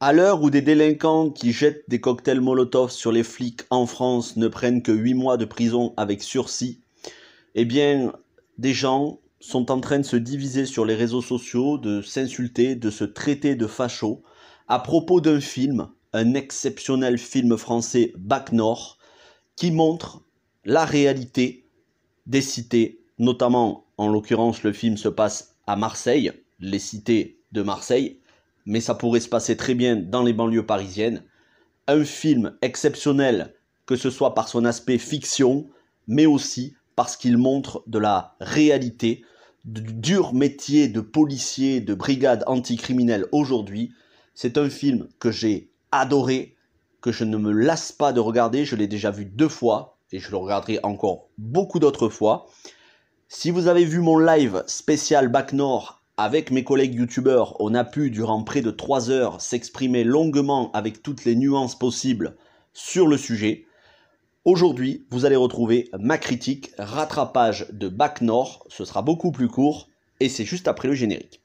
À l'heure où des délinquants qui jettent des cocktails Molotov sur les flics en France ne prennent que 8 mois de prison avec sursis, eh bien, des gens sont en train de se diviser sur les réseaux sociaux, de s'insulter, de se traiter de fachos à propos d'un film, un exceptionnel film français Bac Nord, qui montre la réalité des cités, notamment en l'occurrence le film se passe à Marseille, les cités de Marseille, mais ça pourrait se passer très bien dans les banlieues parisiennes. Un film exceptionnel, que ce soit par son aspect fiction, mais aussi parce qu'il montre de la réalité, du dur métier de policier, de brigade anticriminelle aujourd'hui. C'est un film que j'ai adoré, que je ne me lasse pas de regarder. Je l'ai déjà vu deux fois et je le regarderai encore beaucoup d'autres fois. Si vous avez vu mon live spécial Bac Nord avec mes collègues youtubeurs, on a pu durant près de 3 heures s'exprimer longuement avec toutes les nuances possibles sur le sujet. Aujourd'hui, vous allez retrouver ma critique, rattrapage de Bac Nord, ce sera beaucoup plus court et c'est juste après le générique.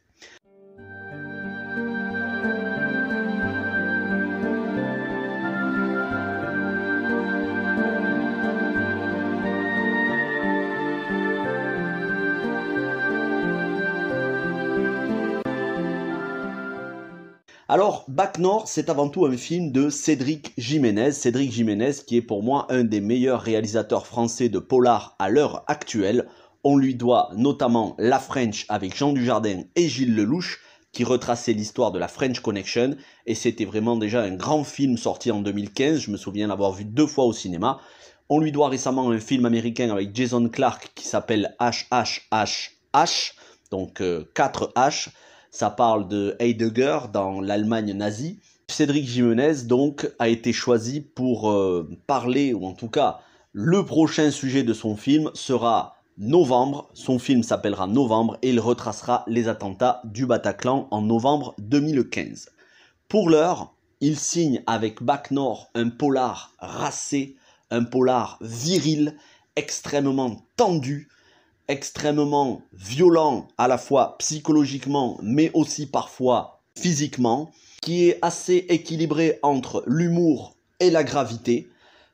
Alors, Back North, c'est avant tout un film de Cédric Jiménez. Cédric Jiménez, qui est pour moi un des meilleurs réalisateurs français de polar à l'heure actuelle. On lui doit notamment La French avec Jean Dujardin et Gilles Lelouch, qui retraçait l'histoire de la French Connection. Et c'était vraiment déjà un grand film sorti en 2015. Je me souviens l'avoir vu deux fois au cinéma. On lui doit récemment un film américain avec Jason Clark qui s'appelle HHHH, donc 4H. Euh, ça parle de Heidegger dans l'Allemagne nazie. Cédric Jimenez, donc, a été choisi pour euh, parler, ou en tout cas, le prochain sujet de son film sera novembre. Son film s'appellera Novembre et il retracera les attentats du Bataclan en novembre 2015. Pour l'heure, il signe avec Bac Nord un polar racé, un polar viril, extrêmement tendu, extrêmement violent à la fois psychologiquement mais aussi parfois physiquement, qui est assez équilibré entre l'humour et la gravité,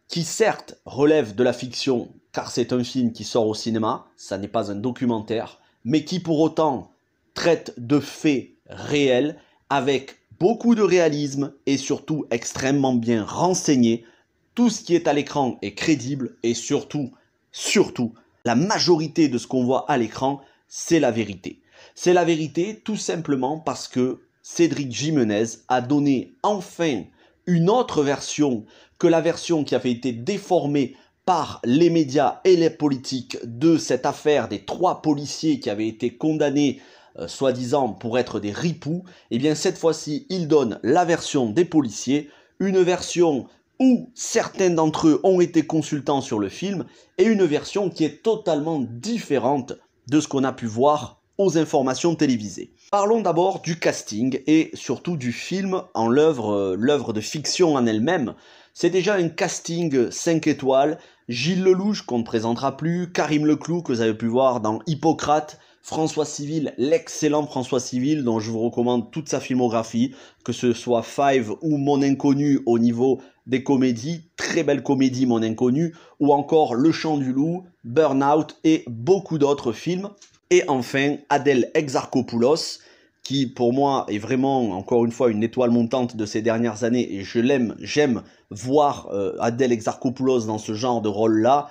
qui certes relève de la fiction car c'est un film qui sort au cinéma, ça n'est pas un documentaire, mais qui pour autant traite de faits réels avec beaucoup de réalisme et surtout extrêmement bien renseigné. Tout ce qui est à l'écran est crédible et surtout, surtout, la majorité de ce qu'on voit à l'écran, c'est la vérité. C'est la vérité tout simplement parce que Cédric Jimenez a donné enfin une autre version que la version qui avait été déformée par les médias et les politiques de cette affaire des trois policiers qui avaient été condamnés euh, soi-disant pour être des ripoux, et eh bien cette fois-ci il donne la version des policiers, une version où certains d'entre eux ont été consultants sur le film, et une version qui est totalement différente de ce qu'on a pu voir aux informations télévisées. Parlons d'abord du casting et surtout du film en l'œuvre, euh, l'œuvre de fiction en elle-même. C'est déjà un casting 5 étoiles, Gilles Lelouch qu'on ne présentera plus, Karim Leclou que vous avez pu voir dans Hippocrate, François Civil, l'excellent François Civil, dont je vous recommande toute sa filmographie, que ce soit Five ou Mon Inconnu au niveau des comédies, très belles comédies Mon Inconnu, ou encore Le Chant du Loup, Burnout et beaucoup d'autres films. Et enfin, Adèle Exarchopoulos, qui pour moi est vraiment encore une fois une étoile montante de ces dernières années et je l'aime, j'aime voir euh, Adèle Exarchopoulos dans ce genre de rôle-là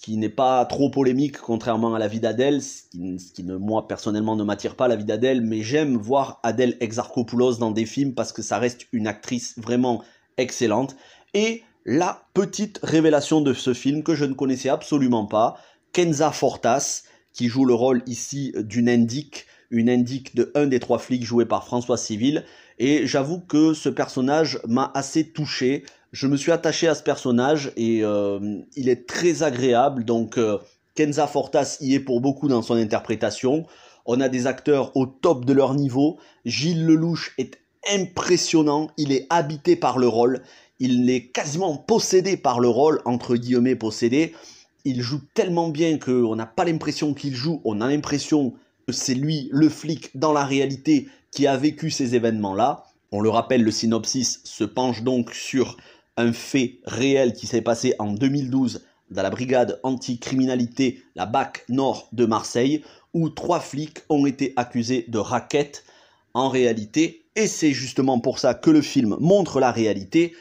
qui n'est pas trop polémique contrairement à la vie d'Adèle, ce qui, ne, moi personnellement ne m'attire pas la vie d'Adèle, mais j'aime voir Adèle Exarchopoulos dans des films parce que ça reste une actrice vraiment excellente et la petite révélation de ce film que je ne connaissais absolument pas, Kenza Fortas, qui joue le rôle ici d'une indique, une indique de un des trois flics joué par François Civil. Et j'avoue que ce personnage m'a assez touché. Je me suis attaché à ce personnage et euh, il est très agréable. Donc euh, Kenza Fortas y est pour beaucoup dans son interprétation. On a des acteurs au top de leur niveau. Gilles Lelouch est impressionnant, il est habité par le rôle, il est quasiment possédé par le rôle, entre guillemets possédé. Il joue tellement bien qu'on n'a pas l'impression qu'il joue, on a l'impression que c'est lui, le flic, dans la réalité, qui a vécu ces événements-là. On le rappelle, le synopsis se penche donc sur un fait réel qui s'est passé en 2012 dans la brigade anticriminalité, la BAC Nord de Marseille, où trois flics ont été accusés de raquettes en réalité. Et c'est justement pour ça que le film montre la réalité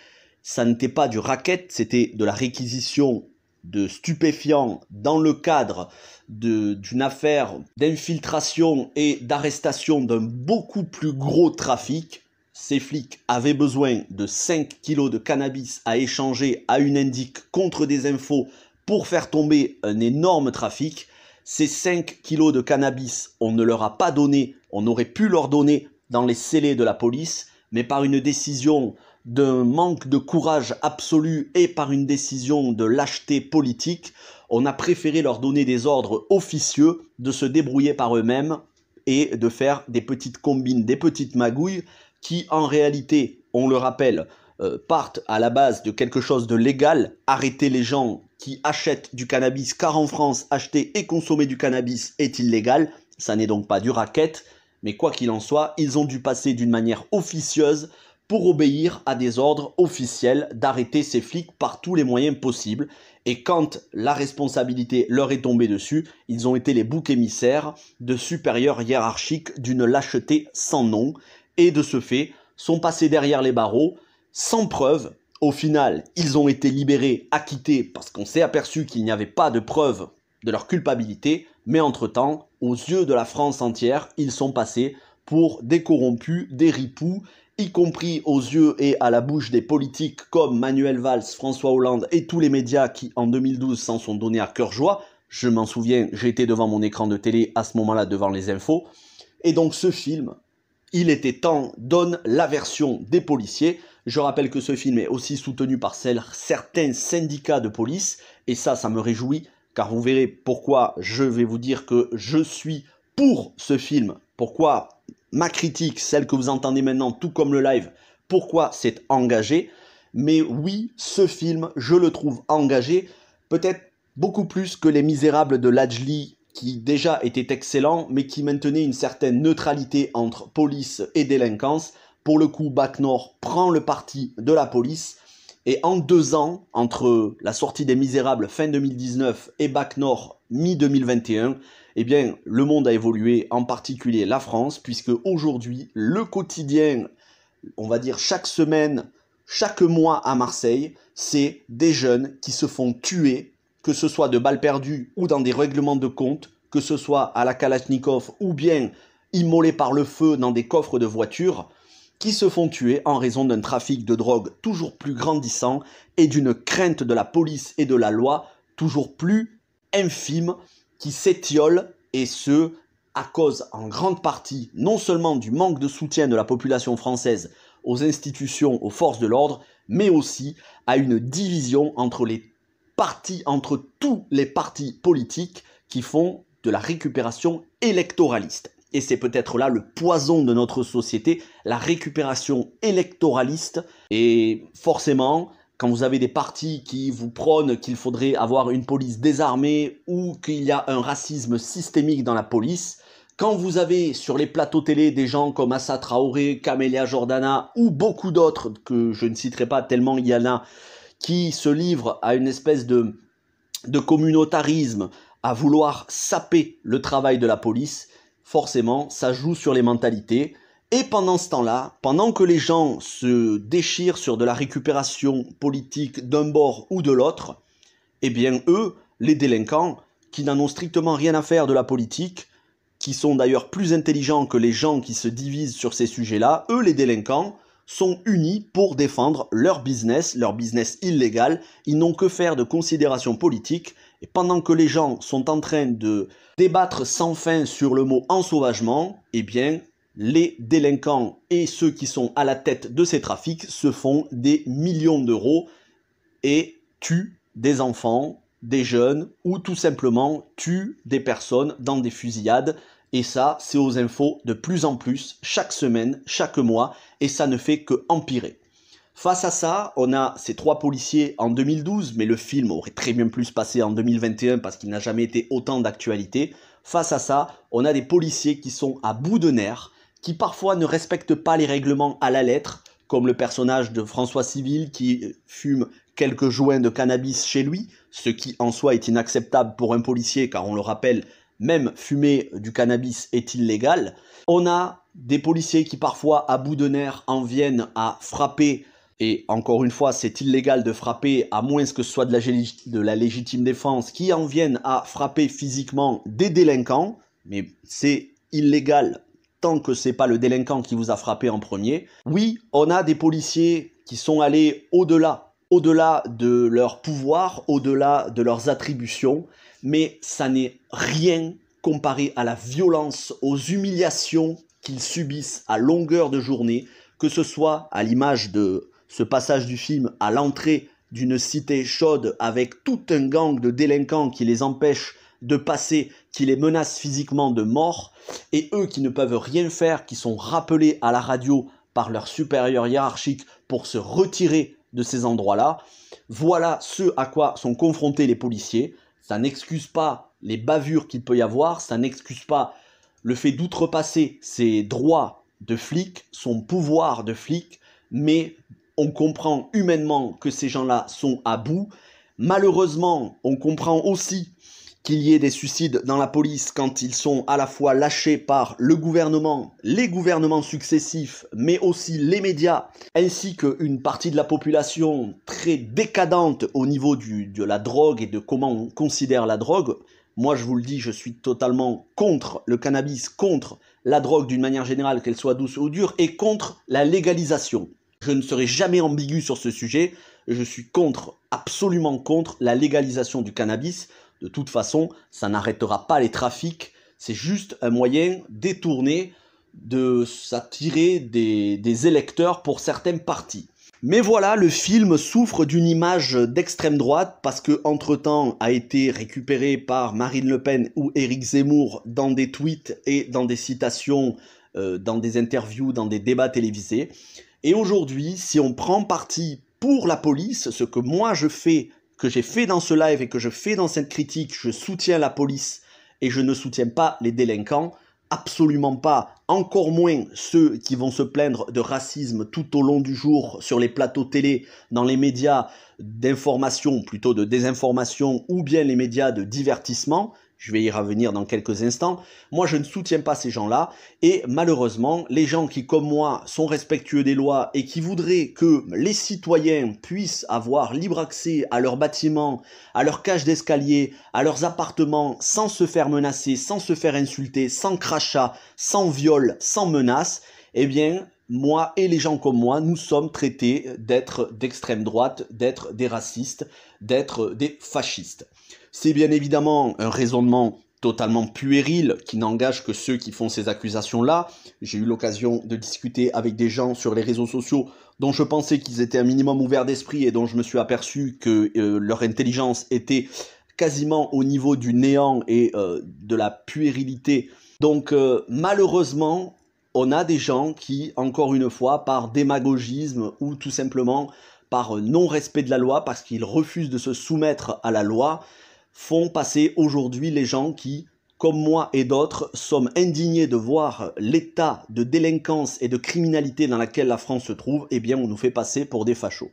ça n'était pas du racket, c'était de la réquisition de stupéfiants dans le cadre d'une affaire d'infiltration et d'arrestation d'un beaucoup plus gros trafic. Ces flics avaient besoin de 5 kilos de cannabis à échanger à une indique contre des infos pour faire tomber un énorme trafic. Ces 5 kilos de cannabis, on ne leur a pas donné, on aurait pu leur donner dans les scellés de la police, mais par une décision d'un manque de courage absolu et par une décision de lâcheté politique, on a préféré leur donner des ordres officieux de se débrouiller par eux-mêmes et de faire des petites combines, des petites magouilles qui en réalité, on le rappelle, euh, partent à la base de quelque chose de légal, arrêter les gens qui achètent du cannabis, car en France, acheter et consommer du cannabis est illégal, ça n'est donc pas du racket, mais quoi qu'il en soit, ils ont dû passer d'une manière officieuse pour obéir à des ordres officiels d'arrêter ces flics par tous les moyens possibles. Et quand la responsabilité leur est tombée dessus, ils ont été les boucs émissaires de supérieurs hiérarchiques d'une lâcheté sans nom, et de ce fait sont passés derrière les barreaux sans preuve. Au final, ils ont été libérés, acquittés, parce qu'on s'est aperçu qu'il n'y avait pas de preuve de leur culpabilité, mais entre-temps, aux yeux de la France entière, ils sont passés pour des corrompus, des ripoux y compris aux yeux et à la bouche des politiques comme Manuel Valls, François Hollande et tous les médias qui en 2012 s'en sont donnés à cœur joie. Je m'en souviens, j'étais devant mon écran de télé à ce moment-là devant les infos. Et donc ce film, il était temps, donne la version des policiers. Je rappelle que ce film est aussi soutenu par certains syndicats de police, et ça, ça me réjouit, car vous verrez pourquoi je vais vous dire que je suis pour ce film. Pourquoi ma critique, celle que vous entendez maintenant, tout comme le live, pourquoi c'est engagé. Mais oui, ce film, je le trouve engagé, peut-être beaucoup plus que Les Misérables de Lajli, qui déjà était excellent, mais qui maintenait une certaine neutralité entre police et délinquance. Pour le coup, Nord prend le parti de la police. Et en deux ans, entre la sortie des Misérables fin 2019 et Bac Nord mi-2021, eh bien, le monde a évolué, en particulier la France, puisque aujourd'hui, le quotidien, on va dire chaque semaine, chaque mois à Marseille, c'est des jeunes qui se font tuer, que ce soit de balles perdues ou dans des règlements de compte, que ce soit à la Kalachnikov ou bien immolés par le feu dans des coffres de voitures, qui se font tuer en raison d'un trafic de drogue toujours plus grandissant et d'une crainte de la police et de la loi toujours plus infime qui s'étiole et ce, à cause en grande partie non seulement du manque de soutien de la population française aux institutions, aux forces de l'ordre, mais aussi à une division entre les partis, entre tous les partis politiques qui font de la récupération électoraliste. Et c'est peut-être là le poison de notre société, la récupération électoraliste. Et forcément, quand vous avez des partis qui vous prônent qu'il faudrait avoir une police désarmée ou qu'il y a un racisme systémique dans la police, quand vous avez sur les plateaux télé des gens comme Assa Traoré, Camélia Jordana ou beaucoup d'autres que je ne citerai pas tellement il y en a, qui se livrent à une espèce de, de communautarisme, à vouloir saper le travail de la police, forcément ça joue sur les mentalités et pendant ce temps-là, pendant que les gens se déchirent sur de la récupération politique d'un bord ou de l'autre, eh bien eux, les délinquants, qui n'en ont strictement rien à faire de la politique, qui sont d'ailleurs plus intelligents que les gens qui se divisent sur ces sujets-là, eux, les délinquants, sont unis pour défendre leur business, leur business illégal. Ils n'ont que faire de considérations politiques. Et pendant que les gens sont en train de débattre sans fin sur le mot ensauvagement, eh bien, les délinquants et ceux qui sont à la tête de ces trafics se font des millions d'euros et tuent des enfants, des jeunes ou tout simplement tuent des personnes dans des fusillades. Et ça, c'est aux infos de plus en plus, chaque semaine, chaque mois, et ça ne fait que empirer. Face à ça, on a ces trois policiers en 2012, mais le film aurait très bien pu se passer en 2021 parce qu'il n'a jamais été autant d'actualité. Face à ça, on a des policiers qui sont à bout de nerfs, qui parfois ne respectent pas les règlements à la lettre, comme le personnage de François Civil qui fume quelques joints de cannabis chez lui, ce qui en soi est inacceptable pour un policier car on le rappelle, même fumer du cannabis est illégal. On a des policiers qui parfois à bout de nerfs en viennent à frapper et encore une fois, c'est illégal de frapper, à moins que ce soit de la, de la légitime défense, qui en viennent à frapper physiquement des délinquants, mais c'est illégal tant que c'est pas le délinquant qui vous a frappé en premier. Oui, on a des policiers qui sont allés au-delà, au-delà de leur pouvoir, au-delà de leurs attributions, mais ça n'est rien comparé à la violence, aux humiliations qu'ils subissent à longueur de journée, que ce soit à l'image de ce passage du film à l'entrée d'une cité chaude avec tout un gang de délinquants qui les empêchent de passer qui les menacent physiquement de mort, et eux qui ne peuvent rien faire, qui sont rappelés à la radio par leur supérieur hiérarchique pour se retirer de ces endroits-là. Voilà ce à quoi sont confrontés les policiers. Ça n'excuse pas les bavures qu'il peut y avoir, ça n'excuse pas le fait d'outrepasser ses droits de flic, son pouvoir de flic, mais on comprend humainement que ces gens-là sont à bout. Malheureusement, on comprend aussi qu'il y ait des suicides dans la police quand ils sont à la fois lâchés par le gouvernement, les gouvernements successifs, mais aussi les médias, ainsi qu'une partie de la population très décadente au niveau de la drogue et de comment on considère la drogue. Moi, je vous le dis, je suis totalement contre le cannabis, contre la drogue d'une manière générale, qu'elle soit douce ou dure, et contre la légalisation. Je ne serai jamais ambigu sur ce sujet. Je suis contre, absolument contre, la légalisation du cannabis. De toute façon, ça n'arrêtera pas les trafics. C'est juste un moyen détourné de s'attirer des, électeurs pour certains partis. Mais voilà, le film souffre d'une image d'extrême droite parce que entre-temps a été récupéré par Marine Le Pen ou Éric Zemmour dans des tweets et dans des citations, euh, dans des interviews, dans des débats télévisés. Et aujourd'hui, si on prend parti pour la police, ce que moi je fais que j'ai fait dans ce live et que je fais dans cette critique, je soutiens la police et je ne soutiens pas les délinquants. Absolument pas. Encore moins ceux qui vont se plaindre de racisme tout au long du jour sur les plateaux télé, dans les médias d'information, plutôt de désinformation, ou bien les médias de divertissement. Je vais y revenir dans quelques instants. Moi, je ne soutiens pas ces gens-là. Et malheureusement, les gens qui, comme moi, sont respectueux des lois et qui voudraient que les citoyens puissent avoir libre accès à leurs bâtiments, à leurs cages d'escalier, à leurs appartements, sans se faire menacer, sans se faire insulter, sans crachat, sans viol, sans menace, eh bien, moi et les gens comme moi, nous sommes traités d'être d'extrême droite, d'être des racistes, d'être des fascistes. C'est bien évidemment un raisonnement totalement puéril qui n'engage que ceux qui font ces accusations-là. J'ai eu l'occasion de discuter avec des gens sur les réseaux sociaux dont je pensais qu'ils étaient un minimum ouverts d'esprit et dont je me suis aperçu que euh, leur intelligence était quasiment au niveau du néant et euh, de la puérilité. Donc euh, malheureusement, on a des gens qui, encore une fois, par démagogisme ou tout simplement par non-respect de la loi, parce qu'ils refusent de se soumettre à la loi, font passer aujourd'hui les gens qui, comme moi et d'autres, sommes indignés de voir l'état de délinquance et de criminalité dans laquelle la France se trouve, eh bien on nous fait passer pour des fachos.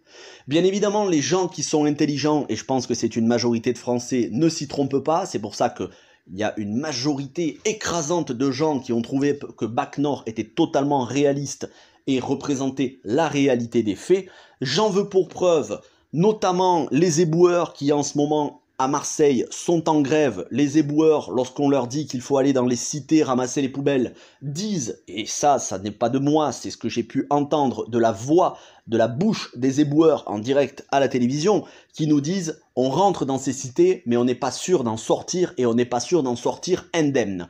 Bien évidemment, les gens qui sont intelligents, et je pense que c'est une majorité de Français, ne s'y trompent pas, c'est pour ça que il y a une majorité écrasante de gens qui ont trouvé que Bac Nord était totalement réaliste et représentait la réalité des faits. J'en veux pour preuve notamment les éboueurs qui en ce moment à Marseille sont en grève, les éboueurs, lorsqu'on leur dit qu'il faut aller dans les cités ramasser les poubelles, disent, et ça, ça n'est pas de moi, c'est ce que j'ai pu entendre de la voix, de la bouche des éboueurs en direct à la télévision, qui nous disent, on rentre dans ces cités, mais on n'est pas sûr d'en sortir, et on n'est pas sûr d'en sortir indemne.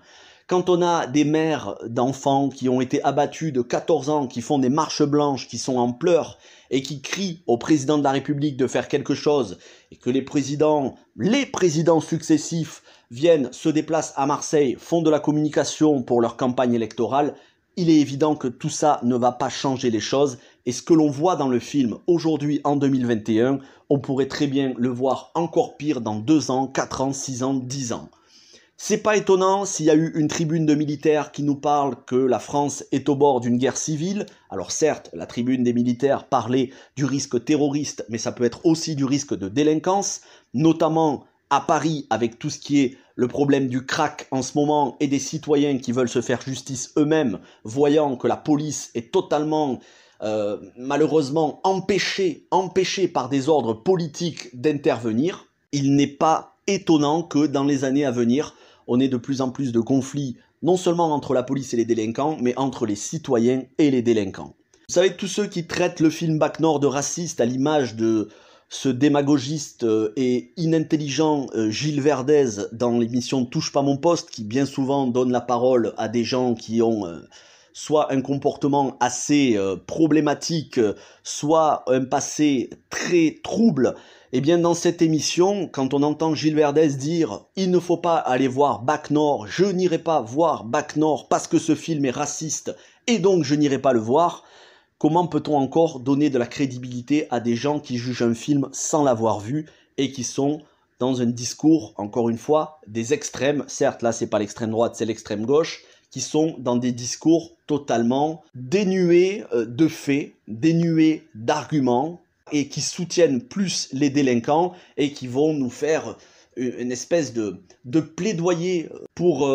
Quand on a des mères d'enfants qui ont été abattus de 14 ans, qui font des marches blanches, qui sont en pleurs et qui crient au président de la République de faire quelque chose et que les présidents, les présidents successifs viennent, se déplacent à Marseille, font de la communication pour leur campagne électorale, il est évident que tout ça ne va pas changer les choses. Et ce que l'on voit dans le film aujourd'hui en 2021, on pourrait très bien le voir encore pire dans 2 ans, 4 ans, 6 ans, 10 ans. C'est pas étonnant s'il y a eu une tribune de militaires qui nous parle que la France est au bord d'une guerre civile. Alors certes, la tribune des militaires parlait du risque terroriste, mais ça peut être aussi du risque de délinquance, notamment à Paris avec tout ce qui est le problème du crack en ce moment et des citoyens qui veulent se faire justice eux-mêmes, voyant que la police est totalement euh, malheureusement empêchée, empêchée par des ordres politiques d'intervenir. Il n'est pas étonnant que dans les années à venir, on est de plus en plus de conflits, non seulement entre la police et les délinquants, mais entre les citoyens et les délinquants. Vous savez, tous ceux qui traitent le film Bac Nord de raciste à l'image de ce démagogiste euh, et inintelligent euh, Gilles Verdez dans l'émission Touche pas mon poste, qui bien souvent donne la parole à des gens qui ont euh, soit un comportement assez problématique, soit un passé très trouble, eh bien, dans cette émission, quand on entend Gilles Verdez dire Il ne faut pas aller voir Bac Nord, je n'irai pas voir Bac Nord parce que ce film est raciste et donc je n'irai pas le voir, comment peut-on encore donner de la crédibilité à des gens qui jugent un film sans l'avoir vu et qui sont dans un discours, encore une fois, des extrêmes, certes là c'est pas l'extrême droite, c'est l'extrême gauche, qui sont dans des discours totalement dénués euh, de faits, dénués d'arguments, et qui soutiennent plus les délinquants et qui vont nous faire euh, une espèce de, plaidoyer euh,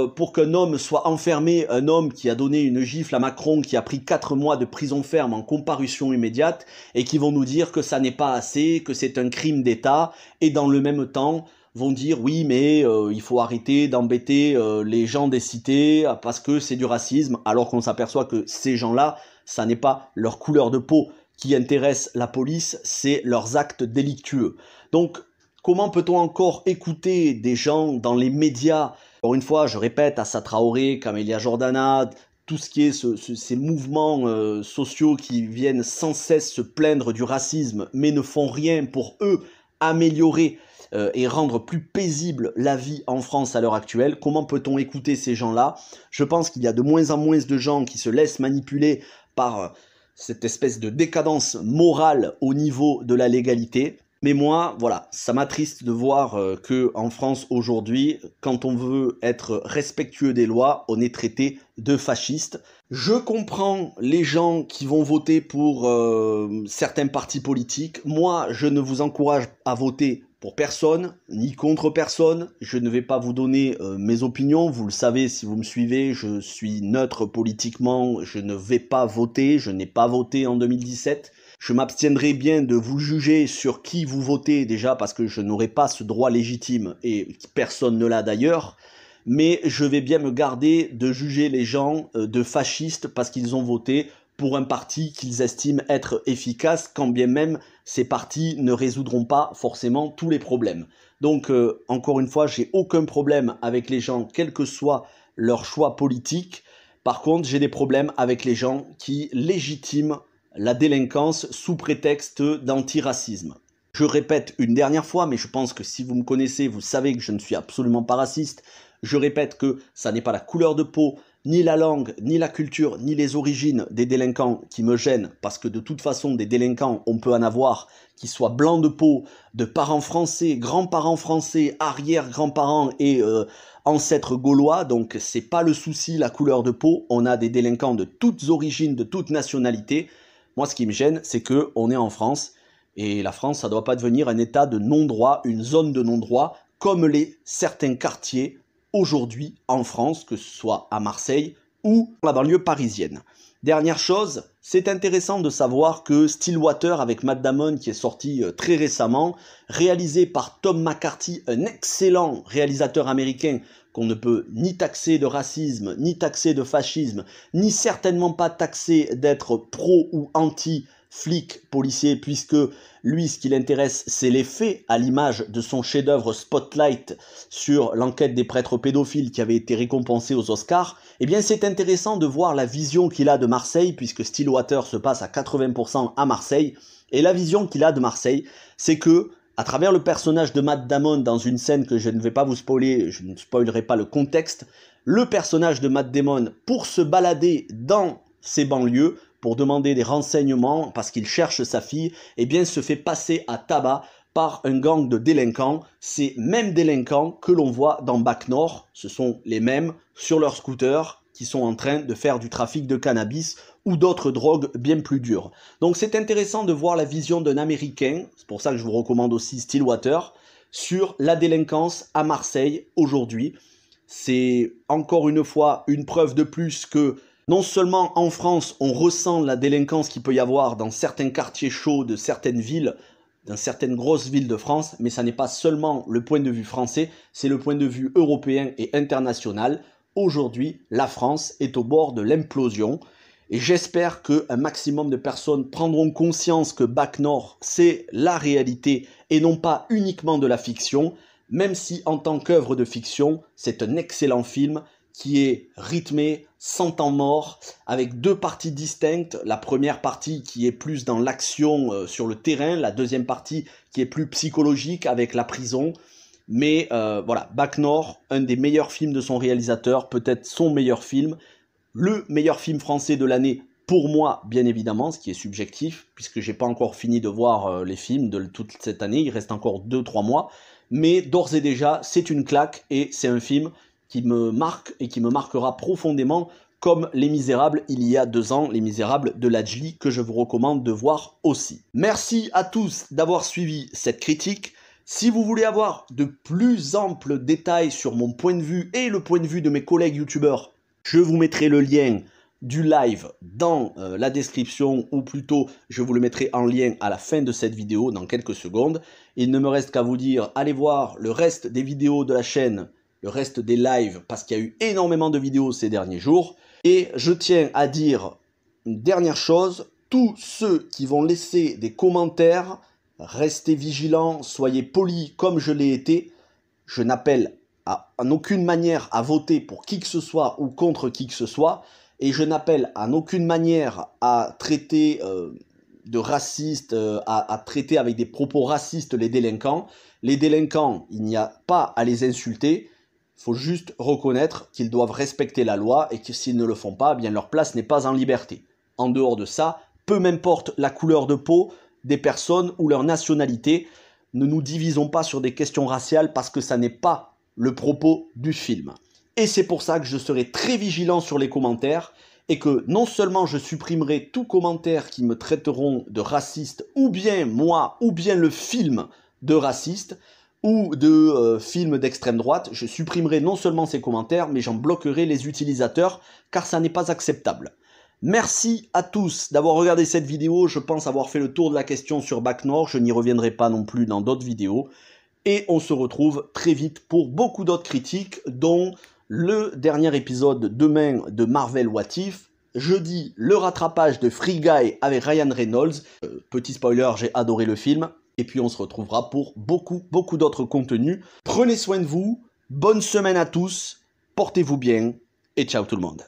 pour, qu'un homme soit enfermé, un homme qui a donné une gifle à Macron, qui a pris 4 mois de prison ferme en comparution immédiate, et qui vont nous dire que ça n'est pas assez, que c'est un crime d'État, et dans le même temps vont dire oui mais euh, il faut arrêter d'embêter les gens des cités parce que c'est du racisme, alors qu'on s'aperçoit que ces gens-là, ça n'est pas leur couleur de peau, qui intéresse la police, c'est leurs actes délictueux. Donc, comment peut-on encore écouter des gens dans les médias Encore une fois, je répète, Assa Traoré, Camélia Jordana, tout ce qui est ces mouvements euh, sociaux qui viennent sans cesse se plaindre du racisme, mais ne font rien pour eux améliorer euh, et rendre plus paisible la vie en France à l'heure actuelle. Comment peut-on écouter ces gens-là Je pense qu'il y a de moins en moins de gens qui se laissent manipuler par euh, cette espèce de décadence morale au niveau de la légalité. Mais moi, voilà, ça m'attriste de voir euh, que en France aujourd'hui, quand on veut être respectueux des lois, on est traité de fasciste. Je comprends les gens qui vont voter pour euh, certains partis politiques. Moi, je ne vous encourage à voter pour personne, ni contre personne. Je ne vais pas vous donner euh, mes opinions. Vous le savez si vous me suivez, je suis neutre politiquement. Je ne vais pas voter. Je n'ai pas voté en 2017. Je m'abstiendrai bien de vous juger sur qui vous votez déjà parce que je n'aurai pas ce droit légitime et personne ne l'a d'ailleurs. Mais je vais bien me garder de juger les gens euh, de fascistes parce qu'ils ont voté pour un parti qu'ils estiment être efficace, quand bien même ces partis ne résoudront pas forcément tous les problèmes. Donc, euh, encore une fois, j'ai aucun problème avec les gens, quel que soit leur choix politique. Par contre, j'ai des problèmes avec les gens qui légitiment la délinquance sous prétexte d'antiracisme. Je répète une dernière fois, mais je pense que si vous me connaissez, vous savez que je ne suis absolument pas raciste. Je répète que ça n'est pas la couleur de peau, ni la langue, ni la culture, ni les origines des délinquants qui me gênent, parce que de toute façon, des délinquants, on peut en avoir, qui soient blancs de peau, de parents français, grands-parents français, arrière-grands-parents et euh, ancêtres gaulois, donc c'est pas le souci, la couleur de peau, on a des délinquants de toutes origines, de toutes nationalités. Moi, ce qui me gêne, c'est que on est en France, et la France, ça doit pas devenir un état de non-droit, une zone de non-droit, comme les certains quartiers aujourd'hui en France, que ce soit à Marseille ou dans la banlieue parisienne. Dernière chose, c'est intéressant de savoir que Stillwater avec Matt Damon qui est sorti euh, très récemment, réalisé par Tom McCarthy, un excellent réalisateur américain qu'on ne peut ni taxer de racisme, ni taxer de fascisme, ni certainement pas taxer d'être pro ou anti flic, policier, puisque lui, ce qui l'intéresse, c'est les faits, à l'image de son chef-d'œuvre Spotlight sur l'enquête des prêtres pédophiles qui avait été récompensé aux Oscars, eh bien c'est intéressant de voir la vision qu'il a de Marseille, puisque Stillwater se passe à 80% à Marseille, et la vision qu'il a de Marseille, c'est que à travers le personnage de Matt Damon dans une scène que je ne vais pas vous spoiler, je ne spoilerai pas le contexte, le personnage de Matt Damon, pour se balader dans ses banlieues, pour demander des renseignements parce qu'il cherche sa fille, eh bien se fait passer à tabac par un gang de délinquants, ces mêmes délinquants que l'on voit dans Bac Nord, ce sont les mêmes sur leur scooter qui sont en train de faire du trafic de cannabis ou d'autres drogues bien plus dures. Donc c'est intéressant de voir la vision d'un Américain, c'est pour ça que je vous recommande aussi Stillwater, sur la délinquance à Marseille aujourd'hui. C'est encore une fois une preuve de plus que non seulement en France, on ressent la délinquance qu'il peut y avoir dans certains quartiers chauds de certaines villes, dans certaines grosses villes de France, mais ça n'est pas seulement le point de vue français, c'est le point de vue européen et international. Aujourd'hui, la France est au bord de l'implosion. Et j'espère qu'un maximum de personnes prendront conscience que Bac Nord, c'est la réalité et non pas uniquement de la fiction, même si en tant qu'œuvre de fiction, c'est un excellent film, qui est rythmé, sans temps mort, avec deux parties distinctes. La première partie qui est plus dans l'action euh, sur le terrain, la deuxième partie qui est plus psychologique avec la prison. Mais euh, voilà, Back North, un des meilleurs films de son réalisateur, peut-être son meilleur film, le meilleur film français de l'année pour moi, bien évidemment, ce qui est subjectif, puisque j'ai pas encore fini de voir euh, les films de toute cette année, il reste encore 2-3 mois. Mais d'ores et déjà, c'est une claque et c'est un film qui me marque et qui me marquera profondément comme Les Misérables il y a deux ans, Les Misérables de Lajli, que je vous recommande de voir aussi. Merci à tous d'avoir suivi cette critique. Si vous voulez avoir de plus amples détails sur mon point de vue et le point de vue de mes collègues youtubeurs, je vous mettrai le lien du live dans euh, la description ou plutôt je vous le mettrai en lien à la fin de cette vidéo dans quelques secondes. Il ne me reste qu'à vous dire allez voir le reste des vidéos de la chaîne le reste des lives parce qu'il y a eu énormément de vidéos ces derniers jours. Et je tiens à dire une dernière chose, tous ceux qui vont laisser des commentaires, restez vigilants, soyez polis comme je l'ai été. Je n'appelle en aucune manière à voter pour qui que ce soit ou contre qui que ce soit, et je n'appelle en aucune manière à traiter euh, de raciste, euh, à traiter avec des propos racistes les délinquants. Les délinquants, il n'y a pas à les insulter, faut juste reconnaître qu'ils doivent respecter la loi et que s'ils ne le font pas, eh bien leur place n'est pas en liberté. En dehors de ça, peu m'importe la couleur de peau des personnes ou leur nationalité, ne nous divisons pas sur des questions raciales parce que ça n'est pas le propos du film. Et c'est pour ça que je serai très vigilant sur les commentaires et que non seulement je supprimerai tout commentaire qui me traiteront de raciste ou bien moi ou bien le film de raciste, ou de euh, films d'extrême droite, je supprimerai non seulement ces commentaires, mais j'en bloquerai les utilisateurs, car ça n'est pas acceptable. Merci à tous d'avoir regardé cette vidéo, je pense avoir fait le tour de la question sur Bac Nord, je n'y reviendrai pas non plus dans d'autres vidéos, et on se retrouve très vite pour beaucoup d'autres critiques, dont le dernier épisode demain de Marvel What If, jeudi le rattrapage de Free Guy avec Ryan Reynolds, euh, petit spoiler, j'ai adoré le film, et puis on se retrouvera pour beaucoup, beaucoup d'autres contenus. Prenez soin de vous, bonne semaine à tous, portez-vous bien et ciao tout le monde.